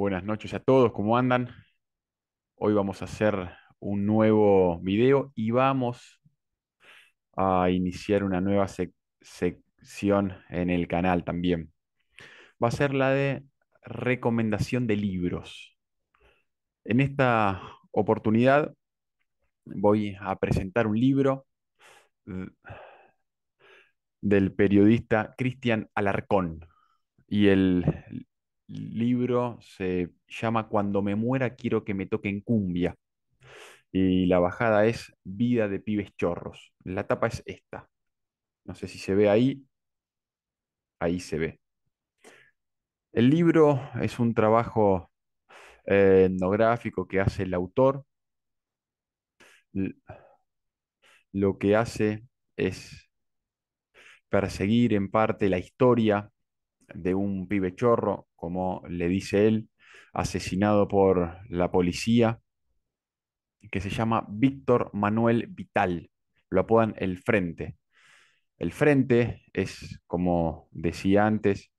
Buenas noches a todos, ¿cómo andan? Hoy vamos a hacer un nuevo video y vamos a iniciar una nueva sección en el canal también. Va a ser la de recomendación de libros. En esta oportunidad voy a presentar un libro del periodista Cristian Alarcón y el libro se llama Cuando me muera quiero que me toquen cumbia. Y la bajada es Vida de pibes chorros. La tapa es esta. No sé si se ve ahí. Ahí se ve. El libro es un trabajo eh, etnográfico que hace el autor. Lo que hace es perseguir en parte la historia de un pibe chorro, como le dice él, asesinado por la policía, que se llama Víctor Manuel Vital. Lo apodan el Frente. El Frente es, como decía antes,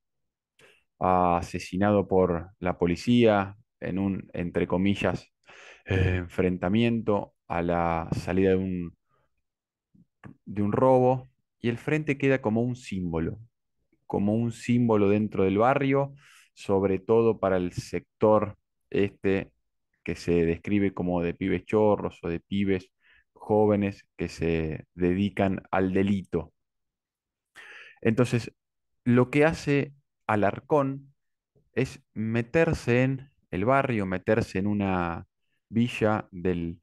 asesinado por la policía en un, entre comillas, enfrentamiento a la salida de un, de un robo y el frente queda como un símbolo, como un símbolo dentro del barrio, sobre todo para el sector este que se describe como de pibes chorros o de pibes jóvenes que se dedican al delito. Entonces, lo que hace Alarcón es meterse en el barrio, meterse en una villa del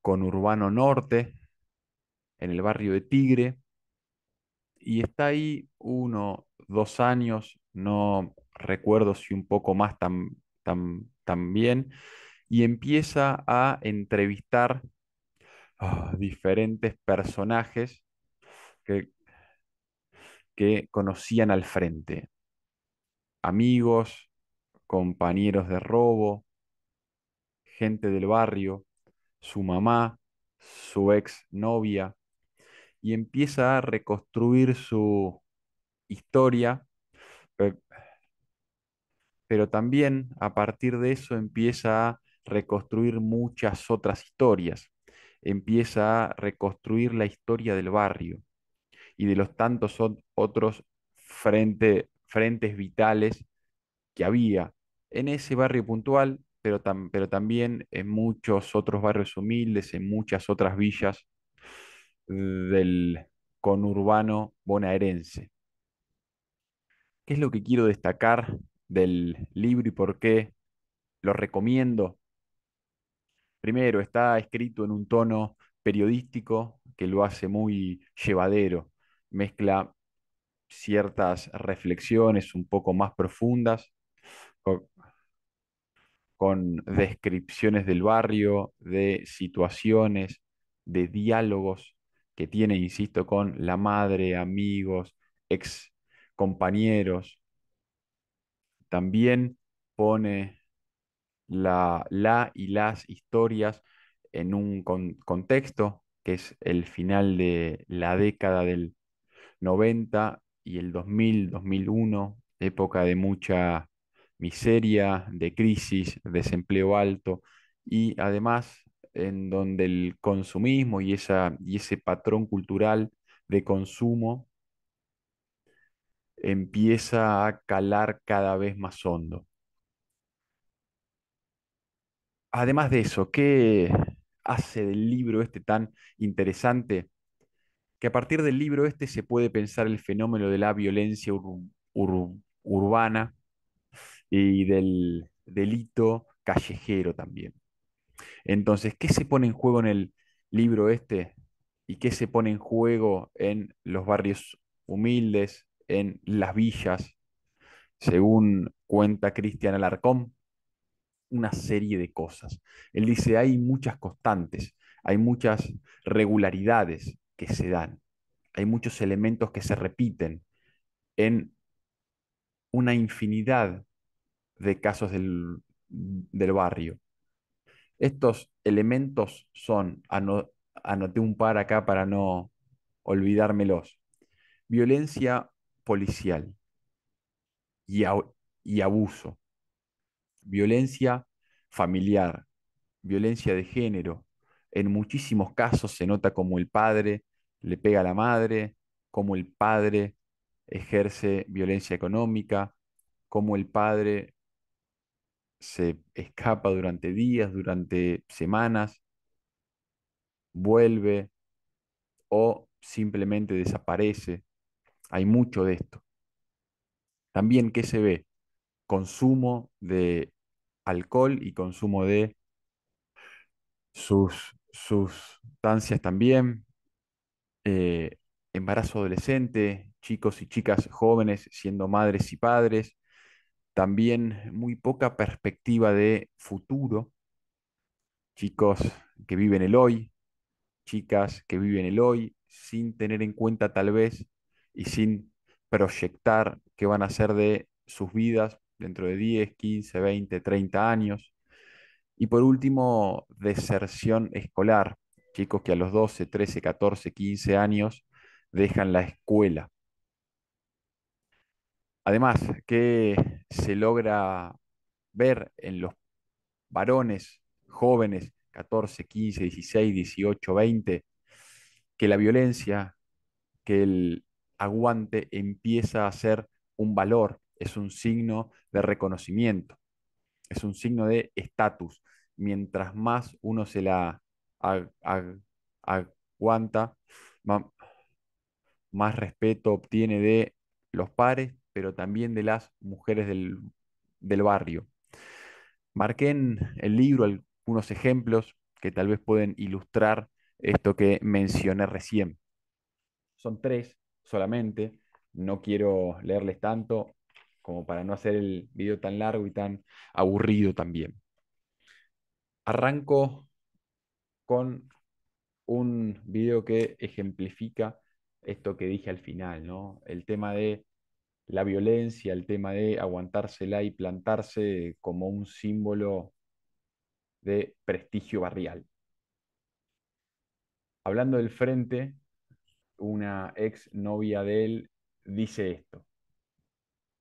conurbano norte, en el barrio de Tigre, y está ahí uno, dos años, no recuerdo si un poco más tan tan también, y empieza a entrevistar ah, diferentes personajes que, que conocían al frente, amigos, compañeros de robo, gente del barrio, su mamá, su ex novia, y empieza a reconstruir su historia, pero, también a partir de eso empieza a reconstruir muchas otras historias, empieza a reconstruir la historia del barrio y de los tantos otros frentes vitales que había en ese barrio puntual, pero también en muchos otros barrios humildes, en muchas otras villas del conurbano bonaerense. ¿Qué es lo que quiero destacar del libro y por qué lo recomiendo? Primero, está escrito en un tono periodístico que lo hace muy llevadero. Mezcla ciertas reflexiones un poco más profundas con, descripciones del barrio, de situaciones, de diálogos que tiene, insisto, con la madre, amigos, ex compañeros. También pone la, y las historias en un contexto que es el final de la década del 90 y el 2000, 2001, época de mucha miseria, de crisis, desempleo alto y además en donde el consumismo y, esa, y ese patrón cultural de consumo empieza a calar cada vez más hondo. Además de eso, ¿qué hace del libro este tan interesante? Que a partir del libro este se puede pensar el fenómeno de la violencia urbana y del delito callejero también. Entonces, ¿qué se pone en juego en el libro este? ¿Y qué se pone en juego en los barrios humildes, en las villas, según cuenta Cristian Alarcón, una serie de cosas. Él dice, hay muchas constantes, hay muchas regularidades que se dan, hay muchos elementos que se repiten en una infinidad de casos del, barrio. Estos elementos son, anoté un par acá para no olvidármelos, violencia policial y, abuso, violencia familiar, violencia de género. En muchísimos casos se nota como el padre le pega a la madre, como el padre ejerce violencia económica, como el padre se escapa durante días, durante semanas, vuelve o simplemente desaparece. Hay mucho de esto. También, ¿qué se ve? Consumo de alcohol y consumo de sus sustancias también, eh, embarazo adolescente, chicos y chicas jóvenes siendo madres y padres, también muy poca perspectiva de futuro, chicos que viven el hoy, chicas que viven el hoy, sin tener en cuenta tal vez y sin proyectar qué van a hacer de sus vidas dentro de 10, 15, 20, 30 años. Y por último, deserción escolar, chicos que a los 12, 13, 14, 15 años dejan la escuela. Además, que se logra ver en los varones jóvenes, 14, 15, 16, 18, 20? Que la violencia, que el aguante empieza a ser un valor, es un signo de reconocimiento, es un signo de estatus. Mientras más uno se la aguanta, más respeto obtiene de los pares, pero también de las mujeres del, del barrio. Marqué en el libro algunos ejemplos que tal vez pueden ilustrar esto que mencioné recién. Son tres solamente. No quiero leerles tanto como para no hacer el video tan largo y tan aburrido también. Arranco con un video que ejemplifica esto que dije al final, ¿no? El tema de la violencia, el tema de aguantársela y plantarse como un símbolo de prestigio barrial. Hablando del frente, una ex novia de él dice esto.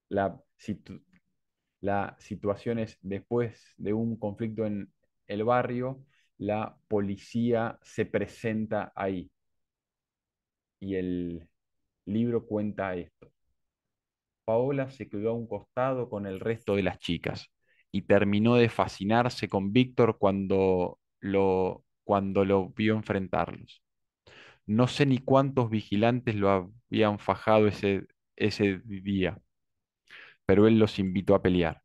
La, situación es después de un conflicto en el barrio, la policía se presenta ahí. Y el libro cuenta esto. Paola se quedó a un costado con el resto de las chicas y terminó de fascinarse con Víctor cuando cuando lo vio enfrentarlos. No sé ni cuántos vigilantes lo habían fajado ese, ese día, pero él los invitó a pelear,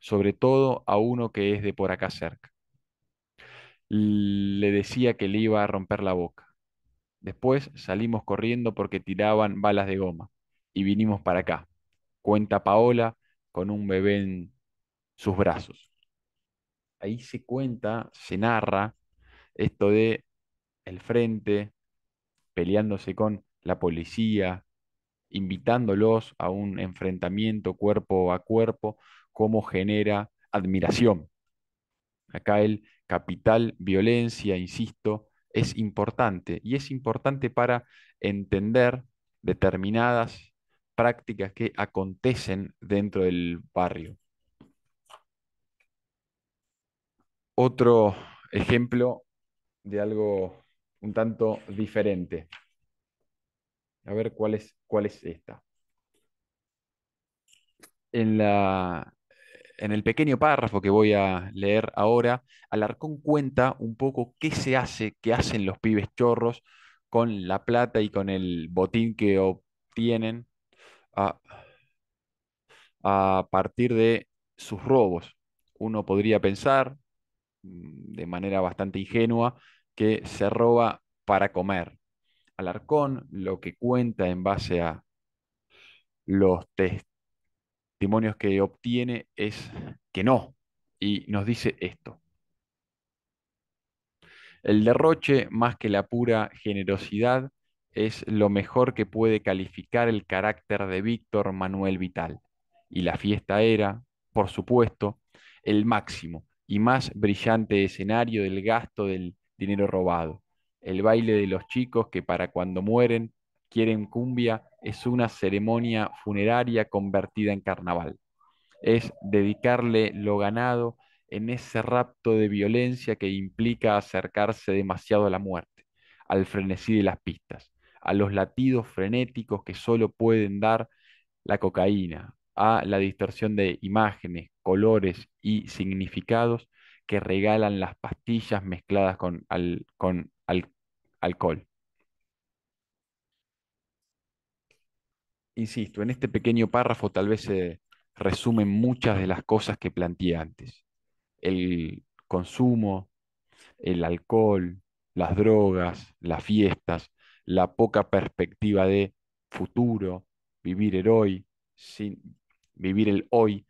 sobre todo a uno que es de por acá cerca. Le decía que le iba a romper la boca. Después salimos corriendo porque tiraban balas de goma y vinimos para acá, cuenta Paola con un bebé en sus brazos. Ahí se cuenta, se narra esto de el frente, peleándose con la policía, invitándolos a un enfrentamiento cuerpo a cuerpo, cómo genera admiración. Acá el capital violencia, insisto, es importante y es importante para entender determinadas prácticas que acontecen dentro del barrio. Otro ejemplo de algo un tanto diferente. A ver cuál es, cuál es esta. En, el pequeño párrafo que voy a leer ahora, Alarcón cuenta un poco qué se hace, qué hacen los pibes chorros con la plata y con el botín que obtienen a, a partir de sus robos. Uno podría pensar mm, de manera bastante ingenua que se roba para comer. Alarcón lo que cuenta en base a los testimonios que obtiene es que no, y nos dice esto. El derroche, más que la pura generosidad, es lo mejor que puede calificar el carácter de Víctor Manuel Vital. Y la fiesta era, por supuesto, el máximo y más brillante escenario del gasto del dinero robado. El baile de los chicos que para cuando mueren quieren cumbia es una ceremonia funeraria convertida en carnaval. Es dedicarle lo ganado en ese rapto de violencia que implica acercarse demasiado a la muerte, al frenesí de las pistas, a los latidos frenéticos que solo pueden dar la cocaína, a la distorsión de imágenes, colores y significados que regalan las pastillas mezcladas con, al, con al, alcohol. Insisto, en este pequeño párrafo tal vez se resumen muchas de las cosas que planteé antes. El consumo, el alcohol, las drogas, las fiestas, la poca perspectiva de futuro, vivir el hoy, sin, vivir el hoy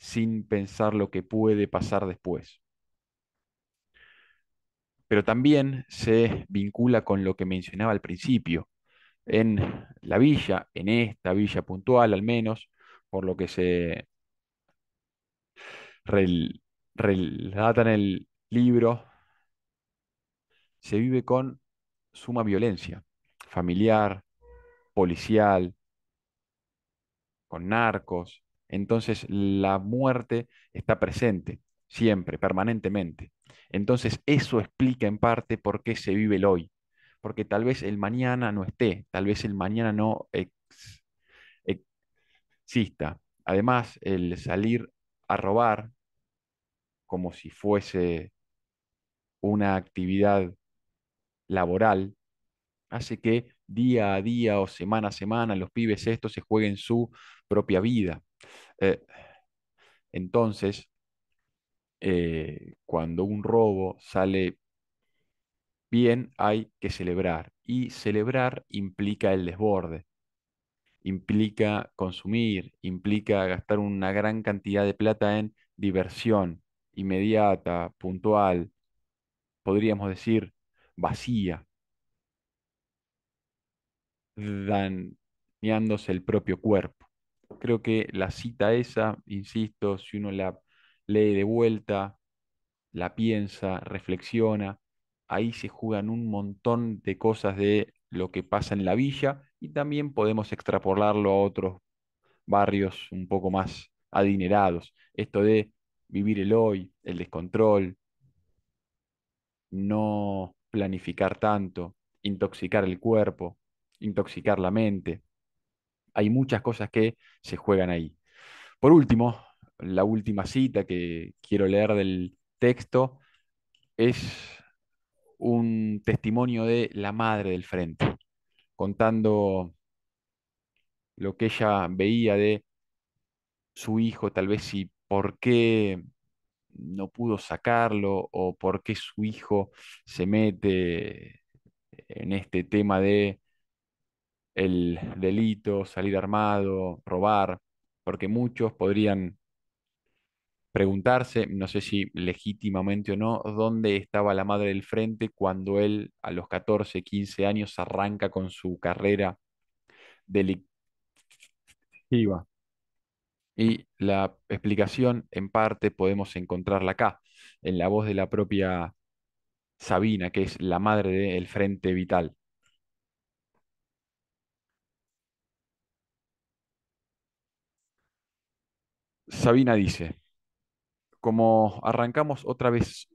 sin pensar lo que puede pasar después pero también se vincula con lo que mencionaba al principio. En la villa, en esta villa puntual al menos, por lo que se relata en el libro, se vive con suma violencia familiar, policial, con narcos. Entonces la muerte está presente siempre, permanentemente. Entonces eso explica en parte por qué se vive el hoy, porque tal vez el mañana no esté, tal vez el mañana no exista. Además, el salir a robar como si fuese una actividad laboral hace que día a día o semana a semana los pibes estos se jueguen su propia vida. Eh, entonces, eh, cuando un robo sale bien, hay que celebrar. Y celebrar implica el desborde, implica consumir, implica gastar una gran cantidad de plata en diversión inmediata, puntual, podríamos decir vacía, dañándose el propio cuerpo. Creo que la cita esa, insisto, si uno la lee de vuelta, la piensa, reflexiona. Ahí se juegan un montón de cosas de lo que pasa en la villa y también podemos extrapolarlo a otros barrios un poco más adinerados. Esto de vivir el hoy, el descontrol, no planificar tanto, intoxicar el cuerpo, intoxicar la mente. Hay muchas cosas que se juegan ahí. Por último, la última cita que quiero leer del texto es un testimonio de la madre del frente, contando lo que ella veía de su hijo, tal vez si por qué no pudo sacarlo o por qué su hijo se mete en este tema de el delito, salir armado, robar, porque muchos podrían preguntarse, no sé si legítimamente o no, dónde estaba la madre del frente cuando él a los 14, 15 años arranca con su carrera delictiva. Y la explicación, en parte, podemos encontrarla acá, en la voz de la propia Sabina, que es la madre del Frente Vital. Sabina dice, como arrancamos otra vez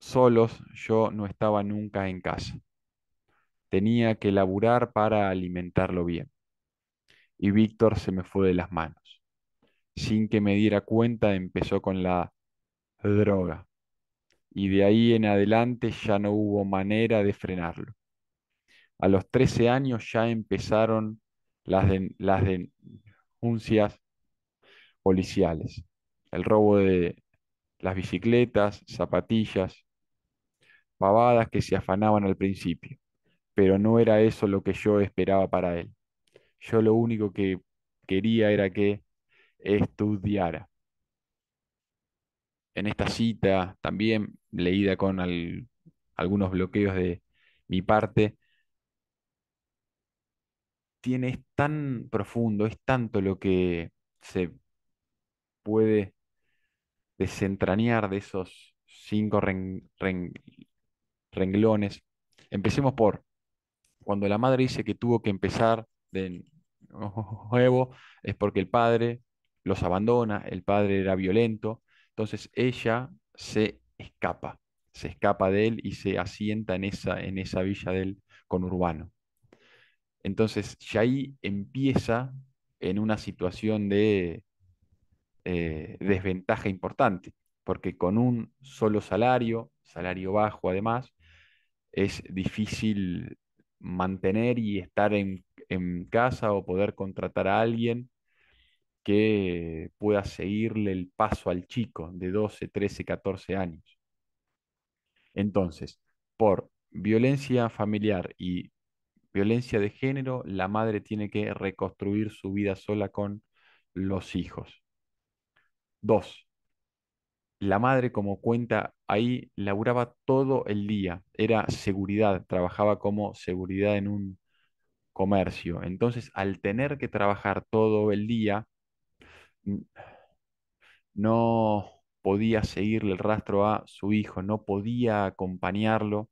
solos, yo no estaba nunca en casa. Tenía que laburar para alimentarlo bien. Y Víctor se me fue de las manos. Sin que me diera cuenta empezó con la droga. Y de ahí en adelante ya no hubo manera de frenarlo. A los 13 años ya empezaron las, las denuncias policiales el robo de las bicicletas, zapatillas, pavadas que se afanaban al principio, pero no era eso lo que yo esperaba para él. Yo lo único que quería era que estudiara. En esta cita, también leída con algunos bloqueos de mi parte, tiene, es tan profundo, es tanto lo que se puede desentrañar de esos cinco renglones. Empecemos por cuando la madre dice que tuvo que empezar de nuevo, es porque el padre los abandona, el padre era violento, entonces ella se escapa, se escapa de él y se asienta en esa, en esa villa del conurbano. Entonces, ya ahí empieza en una situación de eh, desventaja importante, porque con un solo salario, salario bajo además, es difícil mantener y estar en, en casa o poder contratar a alguien que pueda seguirle el paso al chico de 12, 13, 14 años. Entonces, por violencia familiar y violencia de género, la madre tiene que reconstruir su vida sola con los hijos. Dos, la madre, como cuenta ahí, laburaba todo el día, era seguridad, trabajaba como seguridad en un comercio. Entonces, al tener que trabajar todo el día, mm, no podía seguirle el rastro a su hijo, no podía acompañarlo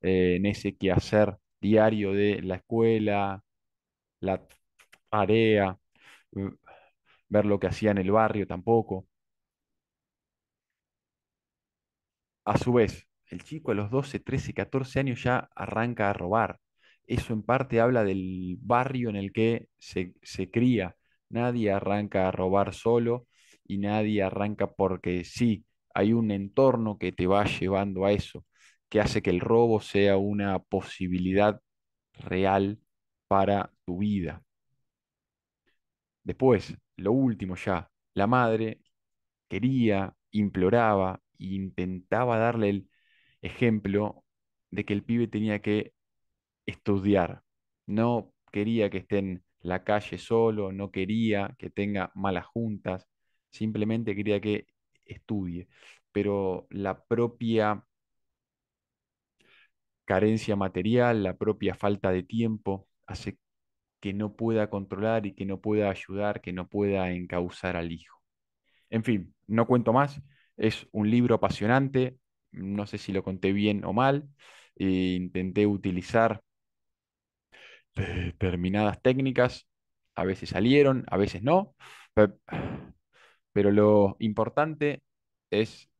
eh, en ese quehacer diario de la escuela, la tarea, mm, ver lo que hacía en el barrio tampoco. A su vez, el chico a los 12, 13, 14 años ya arranca a robar. Eso en parte habla del barrio en el que se, se cría. Nadie arranca a robar solo y nadie arranca porque sí, hay un entorno que te va llevando a eso, que hace que el robo sea una posibilidad real para tu vida. Después, lo último ya, la madre quería, imploraba intentaba darle el ejemplo de que el pibe tenía que estudiar. No quería que esté en la calle solo, no quería que tenga malas juntas, simplemente quería que estudie. Pero la propia carencia material, la propia falta de tiempo, hace que no pueda controlar y que no pueda ayudar, que no pueda encauzar al hijo. En fin, no cuento más. Es un libro apasionante. No sé si lo conté bien o mal. Eh, intenté utilizar determinadas eh, técnicas. A veces salieron, a veces no. Pero lo importante es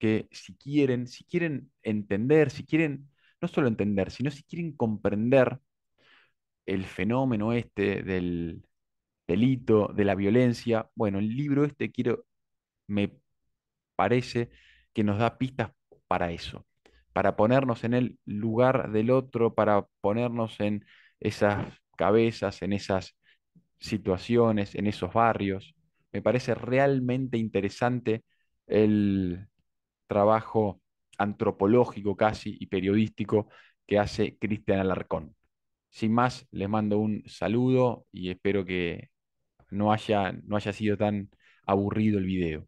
que si quieren, si quieren entender, si quieren, no solo entender, sino si quieren comprender el fenómeno este del delito, de la violencia. Bueno, el libro este quiero, me parece que nos da pistas para eso, para ponernos en el lugar del otro, para ponernos en esas cabezas, en esas situaciones, en esos barrios. Me parece realmente interesante el trabajo antropológico casi y periodístico que hace Cristian Alarcón. Sin más, les mando un saludo y espero que no haya, no haya sido tan aburrido el video.